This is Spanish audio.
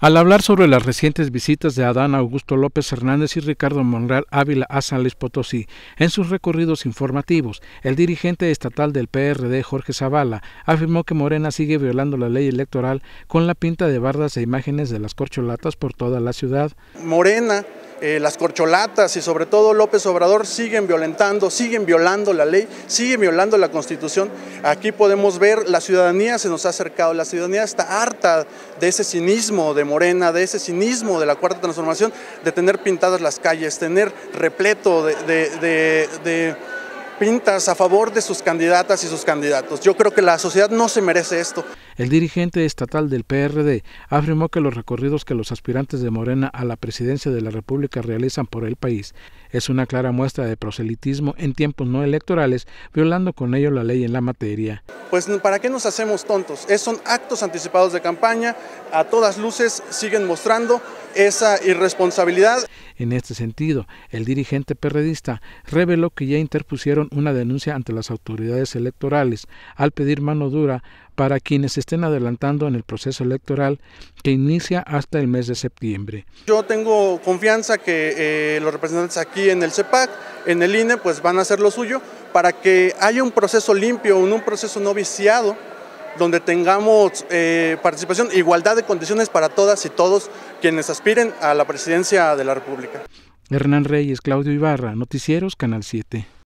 Al hablar sobre las recientes visitas de Adán Augusto López Hernández y Ricardo Monreal Ávila a San Luis Potosí, en sus recorridos informativos, el dirigente estatal del PRD, Jorge Zavala, afirmó que Morena sigue violando la ley electoral con la pinta de bardas e imágenes de las corcholatas por toda la ciudad. Morena eh, las corcholatas y sobre todo López Obrador siguen violentando, siguen violando la ley, siguen violando la constitución. Aquí podemos ver la ciudadanía se nos ha acercado, la ciudadanía está harta de ese cinismo de Morena, de ese cinismo de la Cuarta Transformación, de tener pintadas las calles, tener repleto de pintas a favor de sus candidatas y sus candidatos. Yo creo que la sociedad no se merece esto. El dirigente estatal del PRD afirmó que los recorridos que los aspirantes de Morena a la presidencia de la República realizan por el país es una clara muestra de proselitismo en tiempos no electorales, violando con ello la ley en la materia. Pues para qué nos hacemos tontos, es, son actos anticipados de campaña, a todas luces siguen mostrando esa irresponsabilidad. En este sentido, el dirigente perredista reveló que ya interpusieron una denuncia ante las autoridades electorales al pedir mano dura para quienes estén adelantando en el proceso electoral que inicia hasta el mes de septiembre. Yo tengo confianza que eh, los representantes aquí en el CEPAC, e en el INE, pues van a hacer lo suyo para que haya un proceso limpio, un proceso no viciado donde tengamos eh, participación, igualdad de condiciones para todas y todos quienes aspiren a la presidencia de la República. Hernán Reyes, Claudio Ibarra, Noticieros, Canal 7.